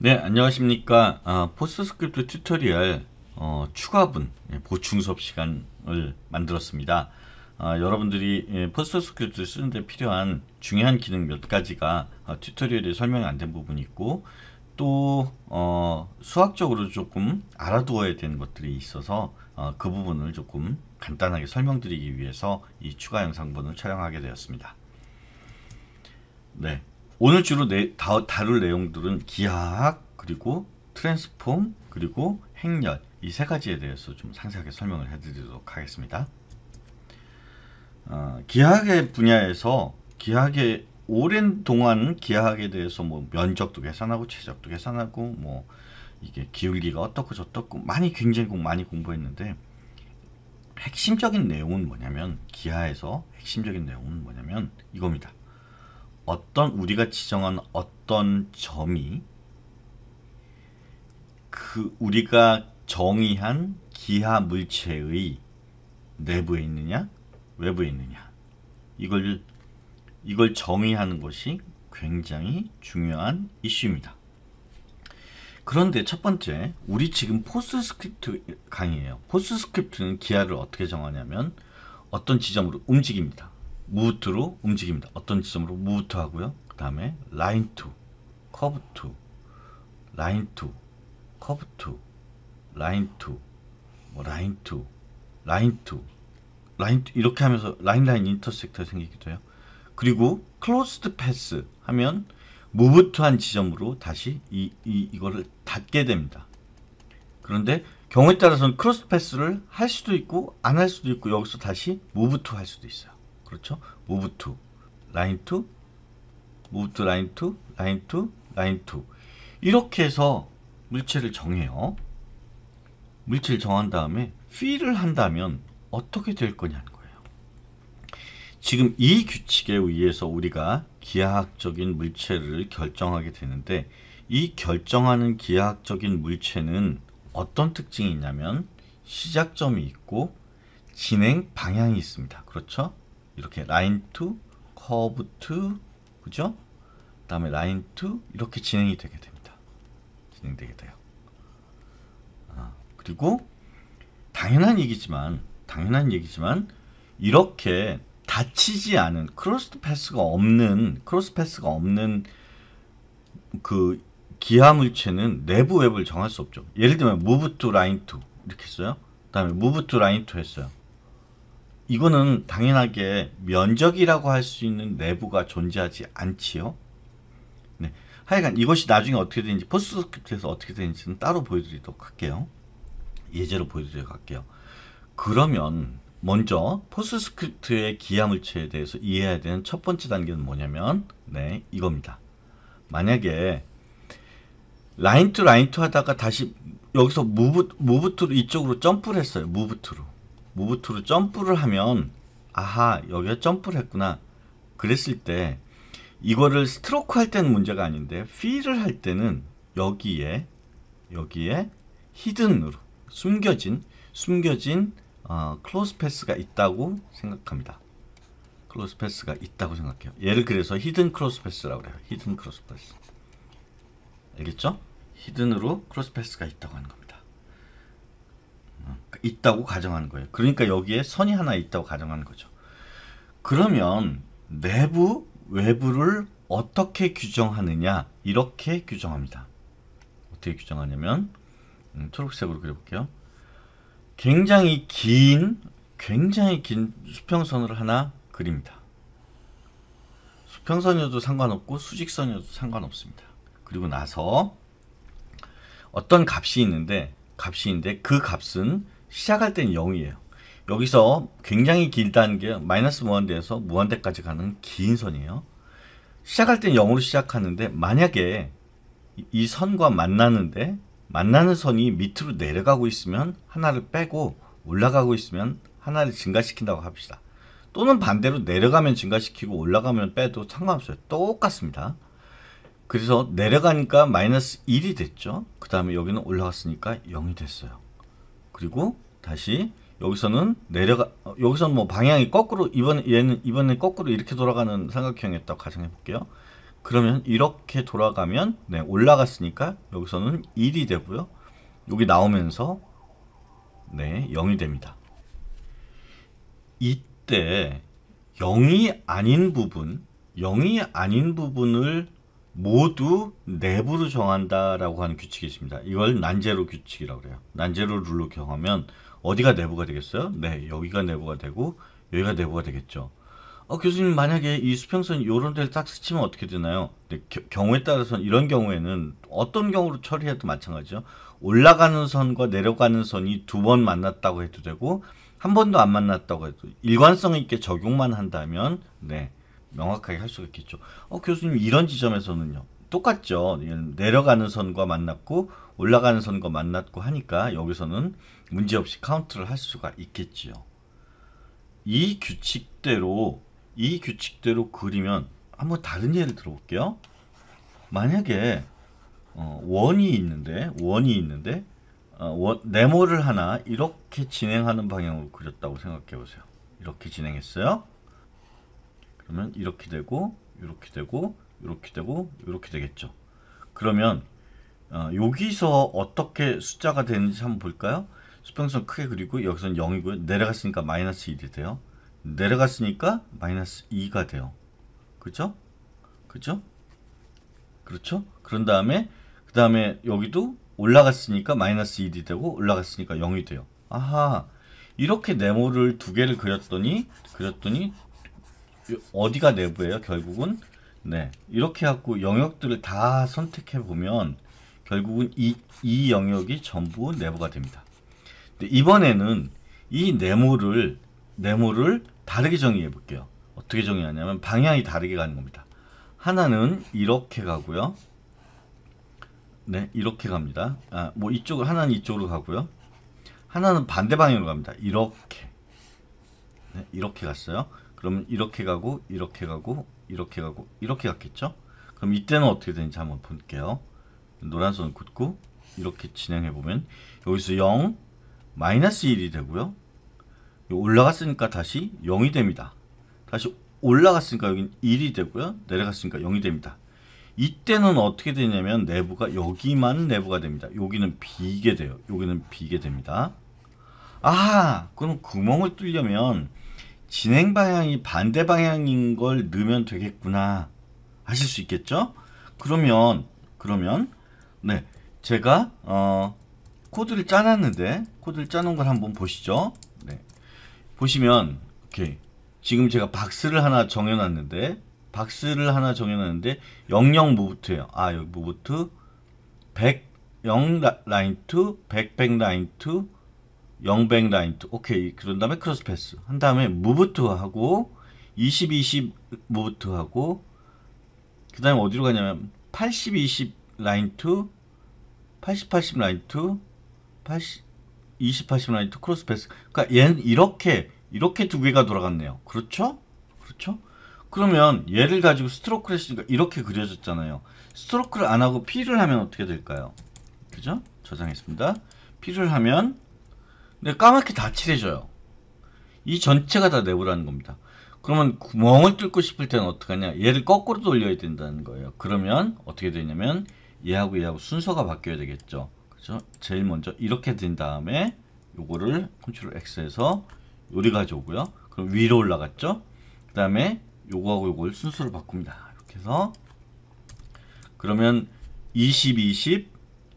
네 안녕하십니까 아, 포스트스크립트 튜토리얼 어, 추가분 예, 보충 수업 시간을 만들었습니다 아, 여러분들이 예, 포스트스크립트 쓰는데 필요한 중요한 기능 몇 가지가 아, 튜토리얼에 설명이 안 된 부분이 있고 또 어, 수학적으로 조금 알아두어야 되는 것들이 있어서 어, 그 부분을 조금 간단하게 설명드리기 위해서 이 추가 영상본을 촬영하게 되었습니다. 네. 오늘 주로 내, 다, 다룰 내용들은 기하학 그리고 트랜스폼 그리고 행렬 이 세 가지에 대해서 좀 상세하게 설명을 해드리도록 하겠습니다. 어, 기하학의 분야에서 기하학의 오랜 동안 기하학에 대해서 뭐 면적도 계산하고 최적도 계산하고 뭐 이게 기울기가 어떻고 저떻고 많이 굉장히 많이 공부했는데 핵심적인 내용은 뭐냐면 기하에서 핵심적인 내용은 뭐냐면 이겁니다. 어떤 우리가 지정한 어떤 점이 그 우리가 정의한 기하 물체의 내부에 있느냐 외부에 있느냐 이걸 이걸 정의하는 것이 굉장히 중요한 이슈입니다. 그런데 첫 번째 우리 지금 포스스크립트 강의예요. 포스스크립트는 기하를 어떻게 정하냐면 어떤 지점으로 움직입니다. 무브투로 움직입니다. 어떤 지점으로 무브투 하고요. 그 다음에 라인 투, 커브 투, 라인 투, 커브 투, 라인 투, 뭐 라인 투, 라인 투, 라인 투 이렇게 하면서 라인 라인 인터섹터 생기기도 해요. 그리고 클로스드 패스 하면 무브투한 지점으로 다시 이, 이 이거를 닫게 됩니다. 그런데 경우에 따라서는 크로스 패스를 할 수도 있고 안 할 수도 있고 여기서 다시 무브투 할 수도 있어요. 그렇죠? move to, line to, move to line to, line to, line to 이렇게 해서 물체를 정해요. 물체를 정한 다음에 fee를 한다면 어떻게 될 거냐는 거예요. 지금 이 규칙에 의해서 우리가 기하학적인 물체를 결정하게 되는데 이 결정하는 기하학적인 물체는 어떤 특징이 있냐면 시작점이 있고 진행 방향이 있습니다. 그렇죠? 이렇게 라인 투 커브 투 그죠? 다음에 라인 투 이렇게 진행이 되게 됩니다. 진행되게 돼요. 아, 그리고 당연한 얘기지만 당연한 얘기지만 이렇게 다치지 않은 크로스 패스가 없는 크로스 패스가 없는 그 기하 물체는 내부 웹을 정할 수 없죠. 예를 들면 무브 투 라인 투 이렇게 했어요. 그다음에 무브 투 라인 투 했어요. 이거는 당연하게 면적이라고 할 수 있는 내부가 존재하지 않지요. 네. 하여간 이것이 나중에 어떻게 되는지 포스트스크립트에서 어떻게 되는지는 따로 보여드리도록 할게요. 예제로 보여드리도록 할게요. 그러면 먼저 포스트스크립트의 기하물체에 대해서 이해해야 되는 첫 번째 단계는 뭐냐면 네 이겁니다. 만약에 라인 투 라인 투 하다가 다시 여기서 무브 무브 투로 이쪽으로 점프를 했어요. 무브 투로. 무브투로 점프를 하면 아하 여기가 점프를 했구나 그랬을 때 이거를 스트로크 할 때는 문제가 아닌데 필을 할 때는 여기에 여기에 히든으로 숨겨진 숨겨진 어, 클로스 패스가 있다고 생각합니다. 크로스 패스가 있다고 생각해요. 얘를 그래서 히든 크로스 패스라고 그래요. 히든 크로스 패스. 알겠죠? 히든으로 크로스 패스가 있다고 하는 겁니다. 있다고 가정하는 거예요. 그러니까 여기에 선이 하나 있다고 가정하는 거죠. 그러면 내부 외부를 어떻게 규정하느냐 이렇게 규정합니다. 어떻게 규정하냐면 음, 초록색으로 그려볼게요. 굉장히 긴 굉장히 긴 수평선을 하나 그립니다. 수평선이어도 상관없고 수직선이어도 상관없습니다. 그리고 나서 어떤 값이 있는데 값이인데 그 값은 시작할 때는 0이에요. 여기서 굉장히 길다는 게 마이너스 무한대에서 무한대까지 가는 긴 선이에요. 시작할 때는 0으로 시작하는데 만약에 이 선과 만나는데 만나는 선이 밑으로 내려가고 있으면 하나를 빼고 올라가고 있으면 하나를 증가시킨다고 합시다. 또는 반대로 내려가면 증가시키고 올라가면 빼도 상관없어요. 똑같습니다. 그래서 내려가니까 마이너스 1이 됐죠. 그 다음에 여기는 올라갔으니까 0이 됐어요. 그리고 다시 여기서는 내려가 어, 여기서는 뭐 방향이 거꾸로 이번 얘는 이번에 거꾸로 이렇게 돌아가는 삼각형이었다고 가정해 볼게요. 그러면 이렇게 돌아가면 네, 올라갔으니까 여기서는 1이 되고요. 여기 나오면서 네, 0이 됩니다. 이때 0이 아닌 부분, 0이 아닌 부분을 모두 내부로 정한다라고 하는 규칙이 있습니다. 이걸 난제로 규칙이라고 그래요. 난제로 룰로 경하면 어디가 내부가 되겠어요? 네, 여기가 내부가 되고 여기가 내부가 되겠죠. 어, 교수님 만약에 이 수평선 요런 데를 딱 스치면 어떻게 되나요? 네, 겨, 경우에 따라서는 이런 경우에는 어떤 경우로 처리해도 마찬가지죠. 올라가는 선과 내려가는 선이 두 번 만났다고 해도 되고 한 번도 안 만났다고 해도 일관성 있게 적용만 한다면 네 명확하게 할 수가 있겠죠. 어, 교수님 이런 지점에서는요. 똑같죠. 예, 내려가는 선과 만났고 올라가는 선과 만났고 하니까 여기서는 문제없이 카운트를 할 수가 있겠지요. 이 규칙대로 이 규칙대로 그리면 한번 다른 예를 들어볼게요. 만약에 어, 원이 있는데 원이 있는데 어, 원, 네모를 하나 이렇게 진행하는 방향으로 그렸다고 생각해 보세요. 이렇게 진행했어요. 그러면 이렇게 되고 이렇게 되고 이렇게 되고 이렇게 되겠죠. 그러면 어, 여기서 어떻게 숫자가 되는지 한번 볼까요? 수평선 크게 그리고 여기서는 0이고요. 내려갔으니까 마이너스 1이 돼요. 내려갔으니까 마이너스 2가 돼요. 그죠? 그죠? 그렇죠? 그런 다음에 그 다음에 여기도 올라갔으니까 마이너스 1이 되고 올라갔으니까 0이 돼요. 아하 이렇게 네모를 두 개를 그렸더니 그렸더니 어디가 내부예요 결국은 네 이렇게 갖고 영역들을 다 선택해 보면 결국은 이, 이 영역이 전부 네모가 됩니다 이번에는 이 네모를 네모를 다르게 정의해 볼게요 어떻게 정의하냐면 방향이 다르게 가는 겁니다 하나는 이렇게 가고요 네 이렇게 갑니다 아, 뭐 이쪽을 하나는 이쪽으로 가고요 하나는 반대 방향으로 갑니다 이렇게 네, 이렇게 갔어요 그러면 이렇게 가고 이렇게 가고 이렇게 가고 이렇게 갔겠죠? 그럼 이때는 어떻게 되는지 한번 볼게요. 노란 선 긋고 이렇게 진행해 보면 여기서 0 마이너스 1이 되고요. 올라갔으니까 다시 0이 됩니다. 다시 올라갔으니까 여긴 1이 되고요. 내려갔으니까 0이 됩니다. 이때는 어떻게 되냐면 내부가 여기만 내부가 됩니다. 여기는 비게 돼요. 여기는 비게 됩니다. 아, 그럼 구멍을 뚫려면 진행 방향이 반대 방향인 걸 넣으면 되겠구나 하실 수 있겠죠? 그러면 그러면 네 제가 어, 코드를 짜놨는데 코드를 짜놓은 걸 한번 보시죠. 네. 보시면 이렇게 지금 제가 박스를 하나 정해놨는데 박스를 하나 정해놨는데 00 무브트예요. 아 여기 무브트 100 0 라인 투100 100 라인 투 영백 라인 투 오케이 그런 다음에 크로스 패스 한 다음에 무브 트 하고 20 20 무브 트 하고 그 다음에 어디로 가냐면 80 20 라인 투80 80 라인 투80 20 80 라인 투 크로스 패스 그러니까 얘는 이렇게 이렇게 두 개가 돌아갔네요 그렇죠? 그렇죠? 그러면 얘를 가지고 스트로크를 했으니까 이렇게 그려졌잖아요 스트로크를 안 하고 피를 하면 어떻게 될까요? 그죠? 저장했습니다 피를 하면 근데 네, 까맣게 다칠해져요이 전체가 다 내부라는 겁니다. 그러면 구멍을 뚫고 싶을 때는 어떡 하냐? 얘를 거꾸로 돌려야 된다는 거예요. 그러면 어떻게 되냐면 얘하고 얘하고 순서가 바뀌어야 되겠죠. 그죠? 제일 먼저 이렇게 된 다음에 요거를 컨트롤 X에서 요리 가져오고요. 그럼 위로 올라갔죠? 그 다음에 요거하고 요걸 순서를 바꿉니다. 이렇게 해서 그러면 20, 20,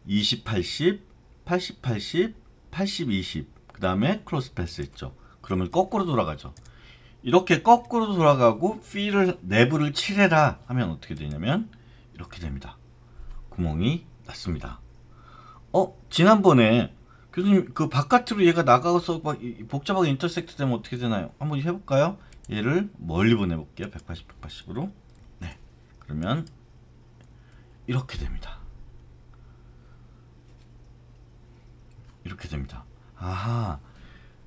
20, 80, 80, 80, 80, 20, 그 다음에 크로스 패스 했죠. 그러면 거꾸로 돌아가죠. 이렇게 거꾸로 돌아가고 휠을 내부를 칠해라 하면 어떻게 되냐면 이렇게 됩니다. 구멍이 났습니다. 어 지난번에 교수님 그 바깥으로 얘가 나가서 막 복잡하게 인터섹트 되면 어떻게 되나요? 한번 해볼까요? 얘를 멀리 보내볼게요. 180, 180으로. 네. 그러면 이렇게 됩니다. 이렇게 됩니다. 아하,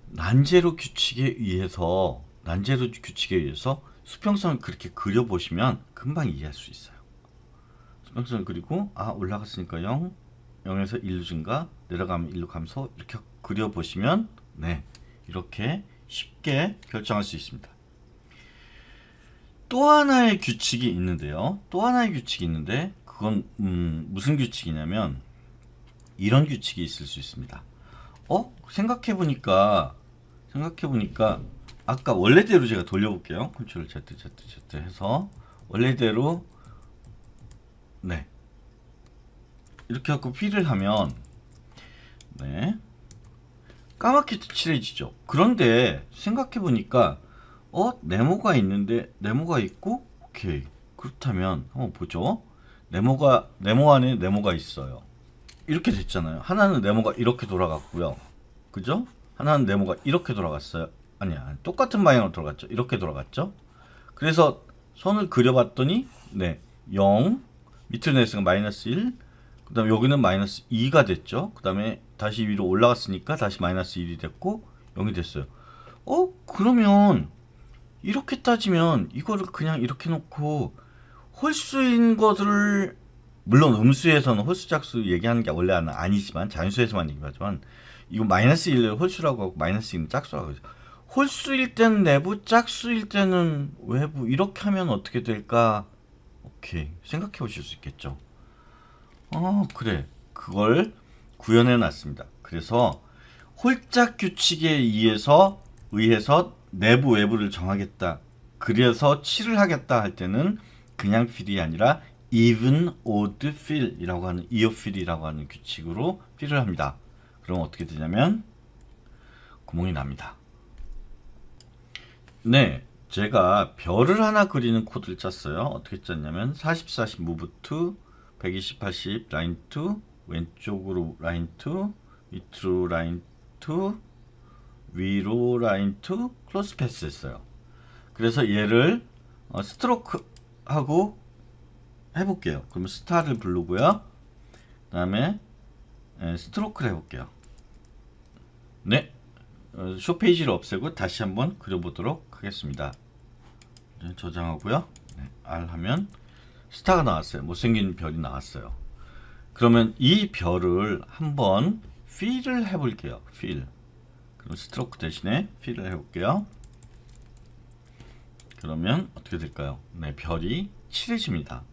난제로 규칙에 의해서 난제로 규칙에 의해서 수평선을 그렇게 그려보시면 금방 이해할 수 있어요. 수평선 그리고 아 올라갔으니까 0, 0에서 1로 증가, 내려가면 1로 감소 이렇게 그려보시면 네 이렇게 쉽게 결정할 수 있습니다. 또 하나의 규칙이 있는데요. 또 하나의 규칙이 있는데 그건 음, 무슨 규칙이냐면 이런 규칙이 있을 수 있습니다. 어? 생각해보니까 생각해보니까 아까 원래대로 제가 돌려볼게요. 컨트롤 Z, Z, Z 해서 원래대로 네 이렇게 하고 P를 하면 네 까맣게 칠해지죠. 그런데 생각해보니까 어? 네모가 있는데 네모가 있고 오케이 그렇다면 한번 보죠. 네모가 네모 안에 네모가 있어요. 이렇게 됐잖아요. 하나는 네모가 이렇게 돌아갔고요. 그죠? 하나는 네모가 이렇게 돌아갔어요. 아니야. 똑같은 방향으로 돌아갔죠. 이렇게 돌아갔죠. 그래서 선을 그려봤더니 네. 0 밑으로 내렸으 마이너스 1 그다음에 여기는 마이너스 2가 됐죠. 그다음에 다시 위로 올라갔으니까 다시 마이너스 1이 됐고 0이 됐어요. 어? 그러면 이렇게 따지면 이거를 그냥 이렇게 놓고 홀수인 것을 들 물론 음수에서는 홀수작수 얘기하는 게 원래는 아니지만 자연수에서만 얘기하지만 이거 마이너스 1을 홀수라고 하고 마이너스 2는 짝수라고 하죠. 홀수일 때는 내부, 짝수일 때는 외부 이렇게 하면 어떻게 될까? 오케이 생각해 보실 수 있겠죠. 어 그래 그걸 구현해 놨습니다. 그래서 홀짝 규칙에 의해서 의해서 내부 외부를 정하겠다. 그래서 7을 하겠다 할 때는 그냥 필이 아니라 even, odd, fill이라고 하는 이어 fill이라고 하는 규칙으로 필을 합니다. 그럼 어떻게 되냐면 구멍이 납니다. 네, 제가 별을 하나 그리는 코드를 짰어요. 어떻게 짰냐면 40, 40 move to 120, 80 라인 to 왼쪽으로 라인 to 밑으로 라인 to 위로 라인 to 크로스 패스 했어요. 그래서 얘를 스트로크하고 어, 해볼게요. 그러면 스타를 부르고요. 그 다음에 예, 스트로크를 해볼게요. 네. 어, 쇼페이지를 없애고 다시 한번 그려보도록 하겠습니다. 네, 저장하고요. 네, R 하면 스타가 나왔어요. 못생긴 별이 나왔어요. 그러면 이 별을 한번 필을 해볼게요. 필. 그럼 스트로크 대신에 필을 해볼게요. 그러면 어떻게 될까요? 네, 별이 칠해집니다.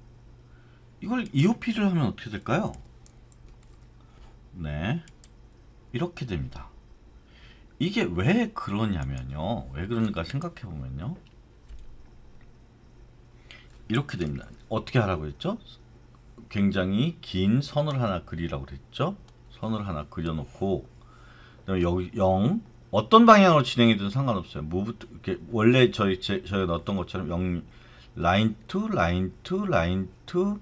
이걸 EOP를 하면 어떻게 될까요? 네 이렇게 됩니다 이게 왜 그러냐면요 왜 그러니까 생각해보면요 이렇게 됩니다 어떻게 하라고 했죠? 굉장히 긴 선을 하나 그리라고 그죠 선을 하나 그려놓고 여기 0 어떤 방향으로 진행이든 상관없어요. 무브 이렇게 원래 저희 저희가 넣 것처럼 0 라인 투 라인 투 라인 투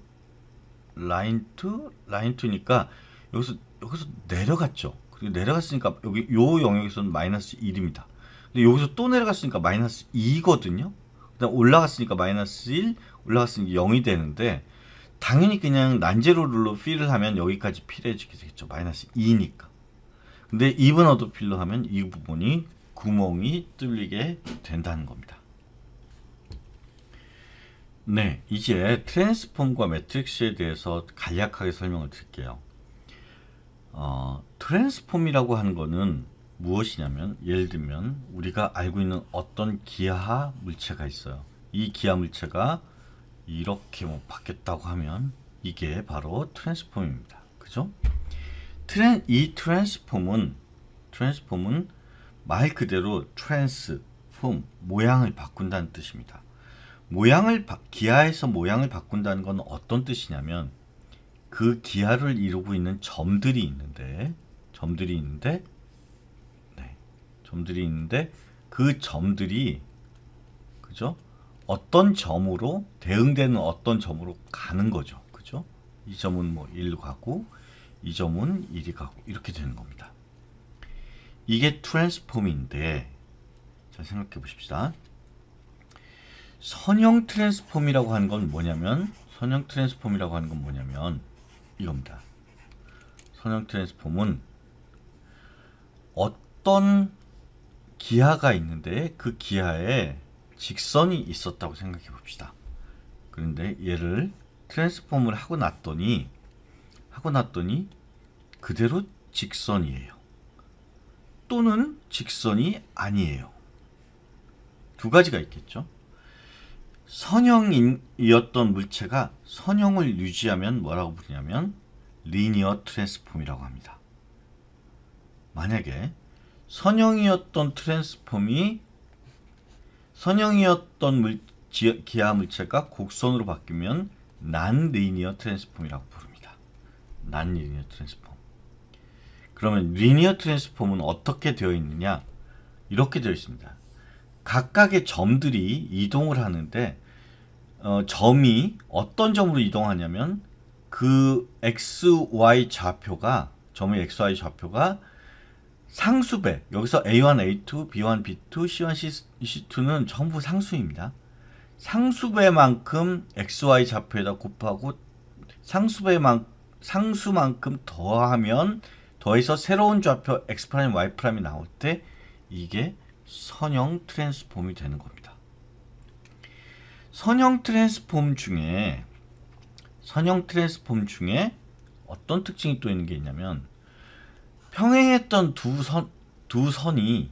라인 투 라인 투니까 여기서 여기서 내려갔죠. 그리고 내려갔으니까 여기 요 영역에서는 마이너스 1입니다. 근데 여기서 또 내려갔으니까 마이너스 2거든요. 그다음 올라갔으니까 마이너스 1, 올라갔으니까 0이 되는데 당연히 그냥 난제로 룰로 필을 하면 여기까지 필해지게 되겠죠. 마이너스 2니까. 근데 2분 어도필로 하면 이 부분이 구멍이 뚫리게 된다는 겁니다. 네, 이제 트랜스폼과 매트릭스에 대해서 간략하게 설명을 드릴게요. 어, 트랜스폼이라고 하는 것은 무엇이냐면 예를 들면 우리가 알고 있는 어떤 기하 물체가 있어요. 이 기하 물체가 이렇게 뭐 바뀌었다고 하면 이게 바로 트랜스폼입니다. 그죠? 트랜, 이 트랜스폼은 트랜스폼은 말 그대로 트랜스폼 모양을 바꾼다는 뜻입니다. 모양을 기하에서 모양을 바꾼다는 건 어떤 뜻이냐면 그 기하를 이루고 있는 점들이 있는데 점들이 있는데 네, 점들이 있는데 그 점들이 그죠? 어떤 점으로 대응되는 어떤 점으로 가는 거죠. 그죠? 이 점은 뭐1 가고 이 점은 1이 가고 이렇게 되는 겁니다. 이게 트랜스폼인데 잘 생각해 보십시다. 선형 트랜스폼이라고 하는 건 뭐냐면 선형 트랜스폼이라고 하는 건 뭐냐면 이겁니다. 선형 트랜스폼은 어떤 기하가 있는데 그 기하에 직선이 있었다고 생각해 봅시다. 그런데 얘를 트랜스폼을 하고 났더니 하고 났더니 그대로 직선이에요. 또는 직선이 아니에요. 두 가지가 있겠죠. 선형이었던 물체가 선형을 유지하면 뭐라고 부르냐면 리니어 트랜스폼이라고 합니다. 만약에 선형이었던 트랜스폼이 선형이었던 물, 기하 물체가 곡선으로 바뀌면 난 리니어 트랜스폼이라고 부릅니다. 난 리니어 트랜스폼. 그러면 리니어 트랜스폼은 어떻게 되어 있느냐? 이렇게 되어 있습니다. 각각의 점들이 이동을 하는데 어, 점이 어떤 점으로 이동하냐면 그 xy 좌표가 점의 xy 좌표가 상수배 여기서 a1, a2, b1, b2, c1, c2는 전부 상수입니다. 상수배만큼 xy 좌표에다 곱하고 상수배만 상수만큼 더하면 더해서 새로운 좌표 x' y 나올 때 이게 선형 트랜스폼이 되는 겁니다. 선형 트랜스폼 중에 선형 트랜스폼 중에 어떤 특징이 또 있는 게 있냐면 평행했던 두 선 두 선이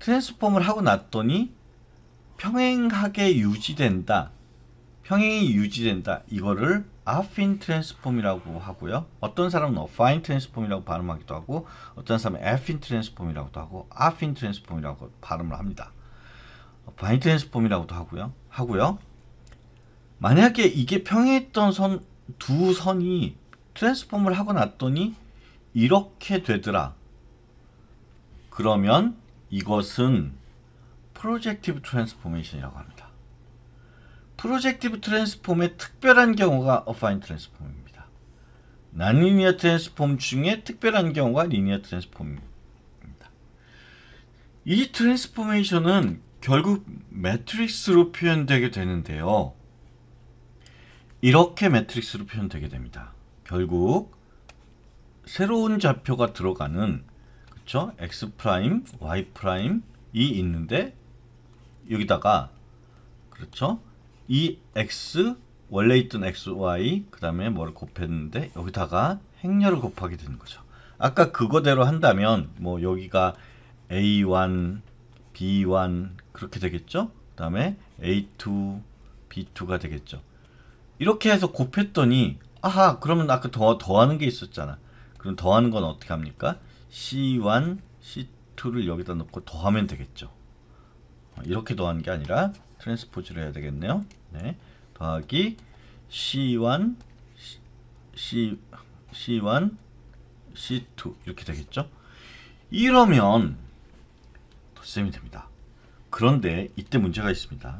트랜스폼을 하고 났더니 평행하게 유지된다. 평행이 유지된다. 이거를 아핀 트랜스폼이라고 하고요. 어떤 사람은 어파인 트랜스폼이라고 발음하기도 하고 어떤 사람은 에핀 트랜스폼이라고도 하고 아핀 트랜스폼이라고 발음을 합니다. 바인트랜스폼이라고도 하고요. 하고요. 만약에 이게 평행했던 선, 두 선이 트랜스폼을 하고 났더니 이렇게 되더라. 그러면 이것은 프로젝티브 트랜스포메이션이라고 합니다. 프로젝티브 트랜스폼의 특별한 경우가 어파인 트랜스폼입니다. 난리니어 트랜스폼 중에 특별한 경우가 리니어 트랜스폼입니다. 이 트랜스포메이션은 결국 매트릭스로 표현되게 되는데요. 이렇게 매트릭스로 표현되게 됩니다. 결국 새로운 좌표가 들어가는 그쵸? x 프라임, y 프라임이 있는데 여기다가 그렇죠? 이 x 원래 있던 x, y 그 다음에 뭐 곱했는데 여기다가 행렬을 곱하게 되는 거죠. 아까 그거대로 한다면 뭐 여기가 a1, b1 그렇게 되겠죠? 그 다음에 A2, B2가 되겠죠. 이렇게 해서 곱했더니 아하 그러면 아까 더, 더하는 게 있었잖아. 그럼 더하는 건 어떻게 합니까? C1, C2를 여기다 넣고 더하면 되겠죠. 어, 이렇게 더하는 게 아니라 트랜스포즈를 해야 되겠네요. 네. 더하기 C1, C, C1, C2 이렇게 되겠죠? 이러면 덧셈이 됩니다. 그런데 이때 문제가 있습니다.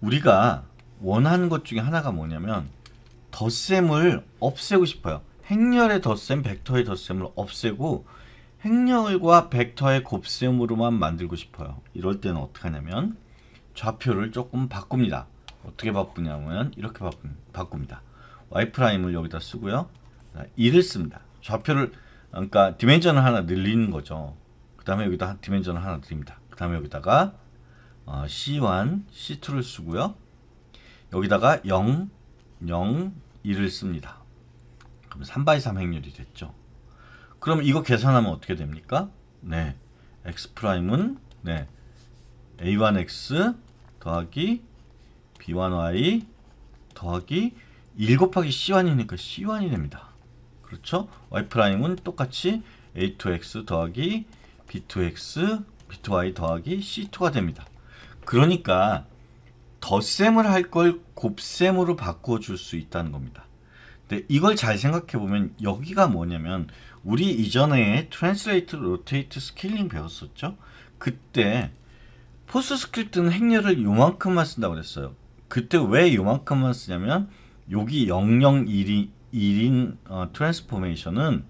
우리가 원하는 것 중에 하나가 뭐냐면 덧셈을 없애고 싶어요. 행렬의 덧셈, 벡터의 덧셈을 없애고 행렬과 벡터의 곱셈으로만 만들고 싶어요. 이럴 때는 어떻게 하냐면 좌표를 조금 바꿉니다. 어떻게 바꾸냐면 이렇게 바꿉니다. y'을 여기다 쓰고요. 2를 씁니다. 좌표를 그러니까 디멘전을 하나 늘리는 거죠. 그 다음에 여기다 디멘전을 하나 드립니다. 다음에 여기다가 어, C1, C2를 쓰고요. 여기다가 0, 0, 1을 씁니다. 그럼 3바3 행렬이 됐죠. 그럼 이거 계산하면 어떻게 됩니까? 네, x 은네 a1x 더하기 b1y 더하기 1 곱하기 c1이니까 c1이 됩니다. 그렇죠? y 은 똑같이 a2x 더하기 b2x B2I 더하기 C2가 됩니다. 그러니까 덧셈을 할 걸 곱셈으로 바꿔줄 수 있다는 겁니다. 근데 이걸 잘 생각해보면 여기가 뭐냐면 우리 이전에 트랜스레이트, 로테이트, 스케일링 배웠었죠? 그때 포스 스크립트는 행렬을 요만큼만 쓴다고 그랬어요. 그때 왜 요만큼만 쓰냐면 여기 001인 1인 어, 트랜스포메이션은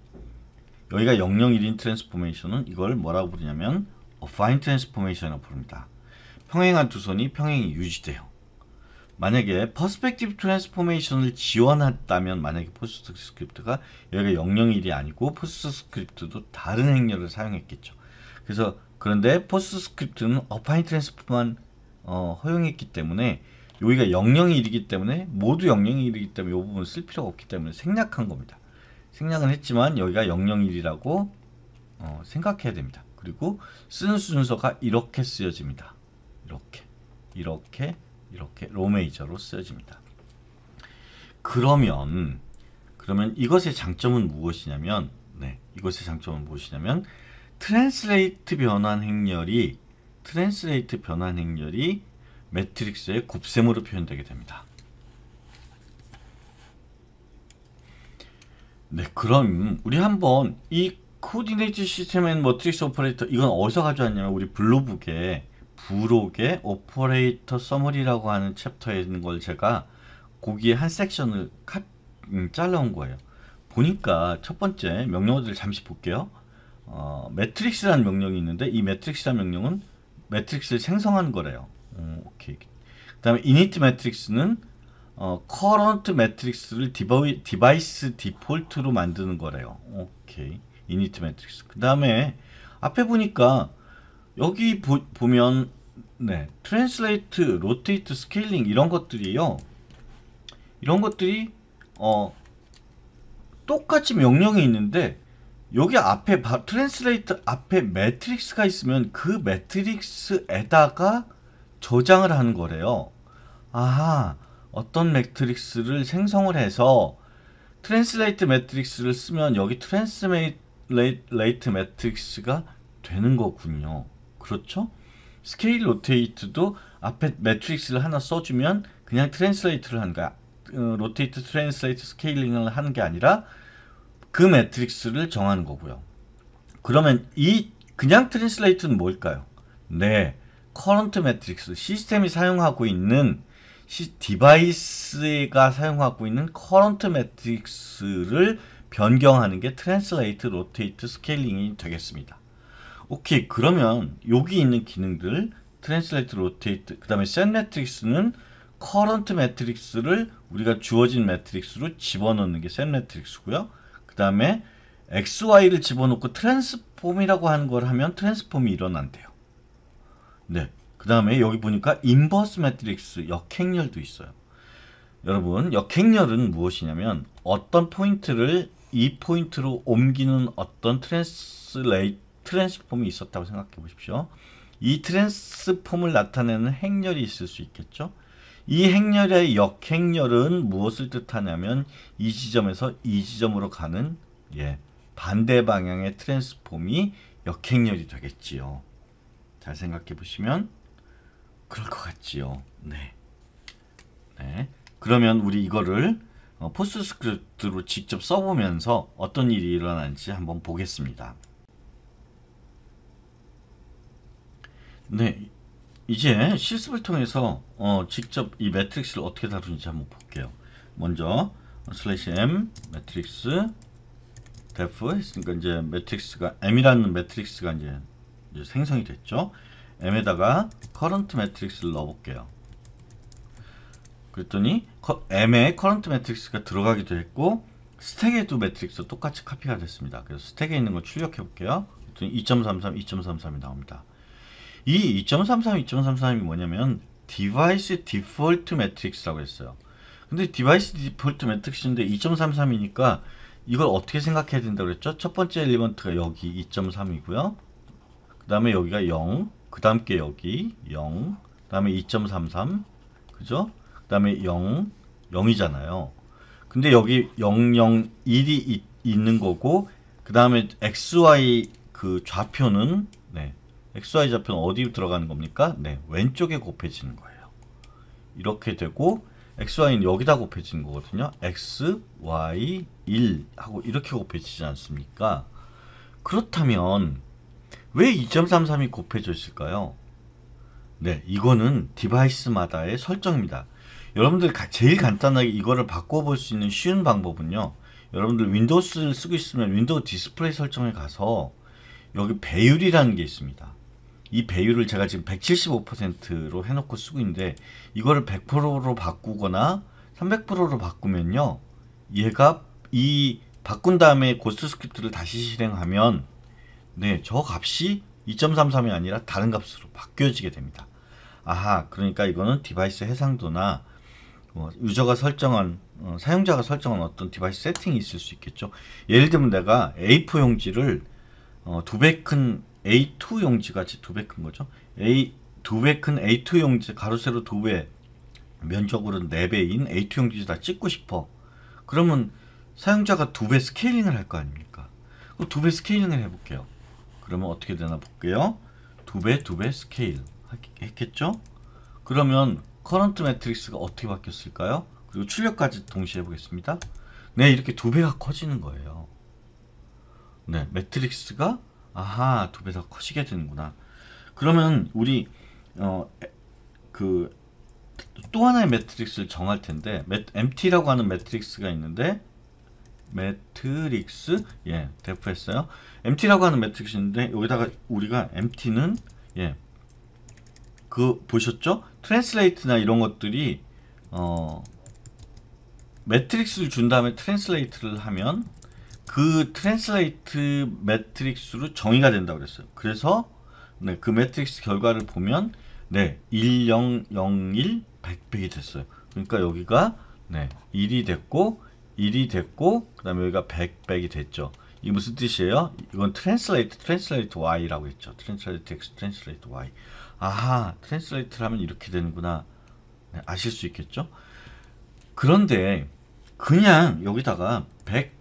여기가 001인 트랜스포메이션은 이걸 뭐라고 부르냐면 affine transformation을 부릅니다. 평행한 두 선이 평행이 유지돼요. 만약에 퍼스펙티브 트랜스포메이션을 지원했다면 만약에 포스트 스크립트가 여기가 001이 아니고 포스트 스크립트도 다른 행렬을 사용했겠죠. 그래서 그런데 포스트 스크립트는 어파인 트랜스포만 어, 허용했기 때문에 여기가 001이기 때문에 모두 001이기 때문에 이 부분 쓸 필요가 없기 때문에 생략한 겁니다. 생략은 했지만 여기가 001이라고 어, 생각해야 됩니다. 그리고 쓴 순서가 이렇게 쓰여집니다. 이렇게, 이렇게, 이렇게 로메이저로 쓰여집니다. 그러면 그러면 이것의 장점은 무엇이냐면 네, 이것의 장점은 무엇이냐면 트랜스레이트 변환 행렬이 트랜스레이트 변환 행렬이 매트릭스의 곱셈으로 표현되게 됩니다. 네, 그럼 우리 한번 이 코디네이트 시스템인 머트릭스 오퍼레이터 이건 어디서 가져왔냐면 우리 블로북에 블록의 오퍼레이터 서머리라고 하는 챕터에 있는 걸 제가 거기에 한 섹션을 카, 음, 잘라온 거예요. 보니까 첫 번째 명령어들 을 잠시 볼게요. 어, 매트릭스라는 명령이 있는데 이 매트릭스라는 명령은 매트릭스를 생성한 거래요. 음, 오케이. 그다음에 init 매트릭스는 어, current 매트릭스를 디바이, 디바이스 디폴트로 만드는 거래요. 오케이. 이니트 매트릭스. 그 다음에 앞에 보니까 여기 보, 보면 네트랜 s 레이트 로테이트 스케일링 이런 것들이요. 이런 것들이 어 똑같이 명령이 있는데 여기 앞에 바, 트랜스레이트 앞에 매트릭스가 있으면 그 매트릭스에다가 저장을 하는 거래요. 아하 어떤 매트릭스를 생성을 해서 트랜스레이트 매트릭스를 쓰면 여기 트랜스메이트 레이, 레이트 매트릭스가 되는 거군요. 그렇죠? 스케일 로테이트도 앞에 매트릭스를 하나 써주면 그냥 트랜스레이트를 한 거야. 어, 로테이트, 트랜스레이트, 스케일링을 하는 게 아니라 그 매트릭스를 정하는 거고요. 그러면 이 그냥 트랜스레이트는 뭘까요? 네, 커런트 매트릭스 시스템이 사용하고 있는 시, 디바이스가 사용하고 있는 커런트 매트릭스를 변경하는 게 트랜slate, rotate, 스케일링이 되겠습니다. 오케이 그러면 여기 있는 기능들 트랜slate, rotate 그 다음에 set 매트릭는 current 매트릭스를 우리가 주어진 매트릭스로 집어넣는 게 set 매트릭고요그 다음에 XY를 집어넣고 트랜스폼이라고 하는 걸 하면 트랜스폼이 일어난대요. 네. 그 다음에 여기 보니까 인버스 매트릭스 역행렬도 있어요. 여러분, 역행렬은 무엇이냐면 어떤 포인트를 이 포인트로 옮기는 어떤 트랜스레이 트랜스폼이 있었다고 생각해 보십시오. 이 트랜스폼을 나타내는 행렬이 있을 수 있겠죠. 이 행렬의 역행렬은 무엇을 뜻하냐면 이 지점에서 이 지점으로 가는 예, 반대 방향의 트랜스폼이 역행렬이 되겠지요. 잘 생각해 보시면 그럴 것 같지요. 네. 네. 그러면 우리 이거를 어, 포스트스크립트로 직접 써보면서 어떤 일이 일어나는지 한번 보겠습니다. 네, 이제 실습을 통해서 어, 직접 이 매트릭스를 어떻게 다루는지 한번 볼게요. 먼저 슬래시 m 매트릭스 def 했으니까 이제 매트릭스가 m이라는 매트릭스가 이제, 이제 생성이 됐죠. m에다가 current 매트릭스를 넣어볼게요. 그랬더니 M에 커런트 매트릭스가 들어가기도 했고 스택에도 매트릭스 똑같이 카피가 됐습니다. 그래서 스택에 있는 걸 출력해 볼게요. 2.33, 2.33이 나옵니다. 이 2.33, 2.33이 뭐냐면 디바이스 디폴트 매트릭스라고 했어요. 근데 디바이스 디폴트 매트릭스인데 2.33이니까 이걸 어떻게 생각해야 된다고 그랬죠? 첫 번째 엘리먼트가 여기 2.3이고요. 그 다음에 여기가 0, 그 다음 게 여기 0, 그 다음에 2.33, 그죠? 그다음에 0 0이잖아요. 근데 여기 0 0 1이 있, 있는 거고 그다음에 xy 그 좌표는 네. xy 좌표는 어디 로 들어가는 겁니까? 네. 왼쪽에 곱해지는 거예요. 이렇게 되고 xy는 여기다 곱해지는 거거든요. x, y, 1 하고 이렇게 곱해지지 않습니까? 그렇다면 왜 2.33이 곱해져 있을까요? 네, 이거는 디바이스마다의 설정입니다. 여러분들 제일 간단하게 이거를 바꿔볼 수 있는 쉬운 방법은요. 여러분들 윈도우스를 쓰고 있으면 윈도우 디스플레이 설정에 가서 여기 배율이라는 게 있습니다. 이 배율을 제가 지금 175%로 해놓고 쓰고 있는데 이거를 100%로 바꾸거나 300%로 바꾸면요. 얘가 이 바꾼 다음에 고스트 스크립트를 다시 실행하면 네, 저 값이 2.33이 아니라 다른 값으로 바뀌어지게 됩니다. 아하, 그러니까 이거는 디바이스 해상도나 어, 유저가 설정한 어, 사용자가 설정한 어떤 디바이스 세팅이 있을 수 있겠죠. 예를 들면 내가 A4 용지를 어, 두배 큰 A2 용지 같이 두배 큰 거죠. A 두 배 큰 A2 용지 가로 세로 두 배 면적으로는 네 배인 A2 용지 다 찍고 싶어. 그러면 사용자가 두 배 스케일링을 할 거 아닙니까? 두 배 스케일링을 해볼게요. 그러면 어떻게 되나 볼게요. 두 배, 두 배 스케일 했겠죠? 그러면 커런트 매트릭스가 어떻게 바뀌었을까요? 그리고 출력까지 동시에 보겠습니다. 네, 이렇게 두 배가 커지는 거예요. 네, 매트릭스가 아하 두배더 커지게 되는구나. 그러면 우리 어 그 또 하나의 매트릭스를 정할 텐데 MT라고 하는 매트릭스가 있는데 매트릭스 예 대포했어요. MT라고 하는 매트릭스인데 여기다가 우리가 MT는 예그 보셨죠? 트랜슬레이트나 이런 것들이 어 매트릭스를 준 다음에 트랜슬레이트를 하면 그 트랜슬레이트 매트릭스로 정의가 된다고 그랬어요. 그래서 네, 그 매트릭스 결과를 보면 네, 1001 100백이 됐어요. 그러니까 여기가 네, 1이 됐고 1이 됐고 그다음에 여기가 100백이 됐죠. 이게 무슨 뜻이에요? 이건 트랜슬레이트 트랜슬레이트 y라고 했죠. 트랜슬레이트 x 트랜슬레이트 y. 아하 트랜스레이트를 하면 이렇게 되는구나 네, 아실 수 있겠죠? 그런데 그냥 여기다가 100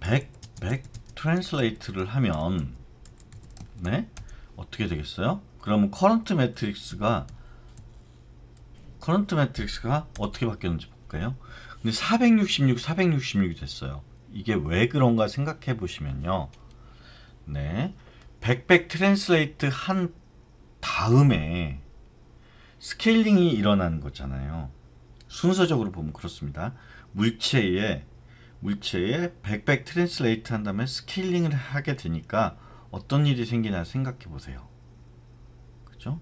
100 100 트랜스레이트를 하면 네? 어떻게 되겠어요? 그러면 커런트 매트릭스가 커런트 매트릭스가 어떻게 바뀌었는지 볼까요? 근데 466, 466이 됐어요. 이게 왜 그런가 생각해 보시면요. 네. 1 0 0 100 트랜스레이트 한 다음에 스케일링이 일어나는 거잖아요. 순서적으로 보면 그렇습니다. 물체에 물체에 백백 트랜스레이트 한 다음에 스케일링을 하게 되니까 어떤 일이 생기나 생각해 보세요. 그죠?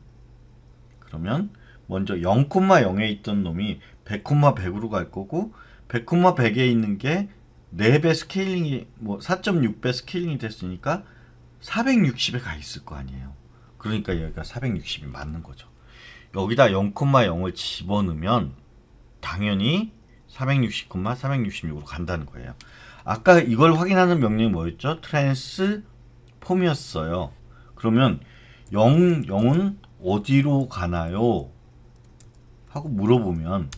그러면 먼저 0,0에 있던 놈이 100,100으로 갈 거고 100,100에 있는 게 4배 스케일링이 뭐 4.6배 스케일링이 됐으니까 460에 가 있을 거 아니에요. 그러니까 여기가 460이 맞는 거죠. 여기다 0,0을 집어넣으면 당연히 460,466으로 간다는 거예요. 아까 이걸 확인하는 명령이 뭐였죠? 트랜스폼이었어요. 그러면 0, 0은 어디로 가나요? 하고 물어보면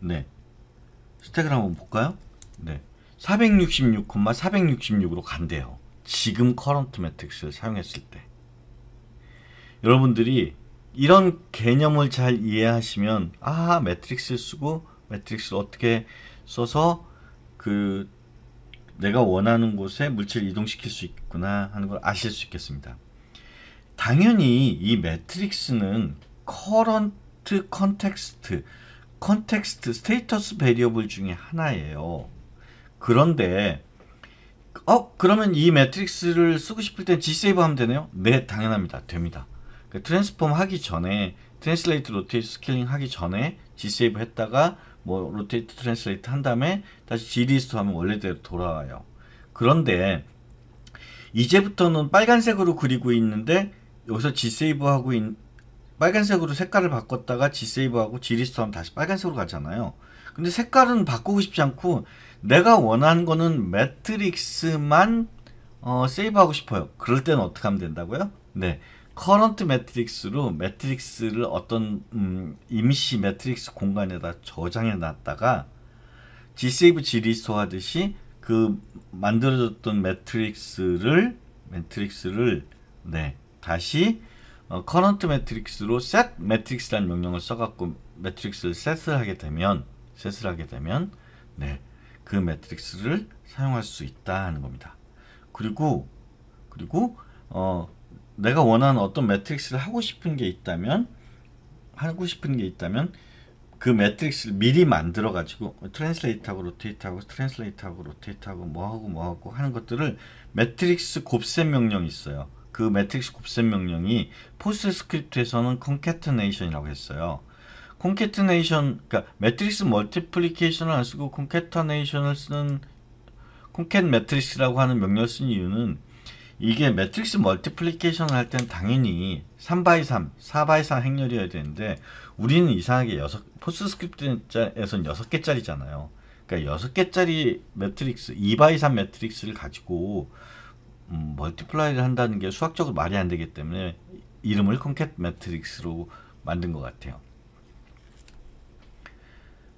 네 스택을 한번 볼까요? 네 466,466으로 간대요. 지금 커런트 매트릭스를 사용했을 때. 여러분들이 이런 개념을 잘 이해하시면 아 매트릭스를 쓰고 매트릭스를 어떻게 써서 그 내가 원하는 곳에 물체를 이동시킬 수 있구나 하는 걸 아실 수 있겠습니다. 당연히 이 매트릭스는 커런트 컨텍스트 컨텍스트 스테이터스 베리어블 중에 하나예요. 그런데 어 그러면 이 매트릭스를 쓰고 싶을 땐 G 세이브 하면 되네요? 네 당연합니다. 됩니다. 그 트랜스폼 하기 전에 트랜슬레이트 로테이트 스케일링 하기 전에 G세이브 했다가 뭐 로테이트 트랜슬레이트 한 다음에 다시 G리스트 하면 원래대로 돌아와요. 그런데 이제부터는 빨간색으로 그리고 있는데 여기서 G세이브 하고 있, 빨간색으로 색깔을 바꿨다가 G세이브하고 G리스트 하면 다시 빨간색으로 가잖아요. 근데 색깔은 바꾸고 싶지 않고 내가 원하는 거는 매트릭스만 어, 세이브하고 싶어요. 그럴 때는 어떻게 하면 된다고요? 네. 커런트 매트릭스로 매트릭스를 어떤 음, 임시 매트릭스 공간에다 저장해 놨다가 Gsave Grestor 하듯이 그 만들어졌던 매트릭스를 매트릭스를 네 다시 어, 커런트 매트릭스로 set 매트릭스라는 명령을 써갖고 매트릭스를 셋을 하게 되면 셋을 하게 되면 네그 매트릭스를 사용할 수 있다 하는 겁니다. 그리고 그리고 어 내가 원하는 어떤 매트릭스를 하고 싶은 게 있다면 하고 싶은 게 있다면 그 매트릭스를 미리 만들어 가지고 트랜슬레이트하고 로테이트하고 트랜슬레이트하고 로테이트하고 뭐하고 뭐하고 하는 것들을 매트릭스 곱셈 명령이 있어요. 그 매트릭스 곱셈 명령이 포스트 스크립트에서는 콘케트네이션이라고 했어요. 콘케트네이션 그러니까 매트릭스 멀티플리케이션을 안 쓰고 콘케터네이션을 쓰는 콘캣 매트릭스라고 하는 명령을 쓴 이유는 이게 매트릭스 멀티플리케이션 을할 땐 당연히 3x3, 4x4 행렬이어야 되는데 우리는 이상하게 6, 포스스크립트에서는 6개짜리잖아요. 그러니까 6개짜리 매트릭스, 2x3 매트릭스를 가지고 음, 멀티플라이를 한다는 게 수학적으로 말이 안 되기 때문에 이름을 콘켓 매트릭스로 만든 것 같아요.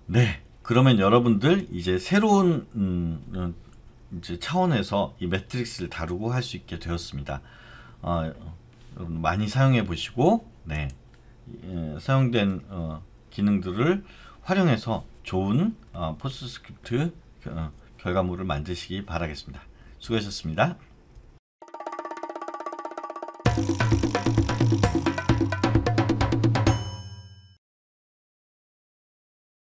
네, 그러면 여러분들 이제 새로운 음, 이제 차원에서 이 매트릭스를 다루고 할 수 있게 되었습니다. 어, 많이 사용해 보시고 네, 예, 사용된 어, 기능들을 활용해서 좋은 어, 포스트스크립트 어, 결과물을 만드시기 바라겠습니다. 수고하셨습니다.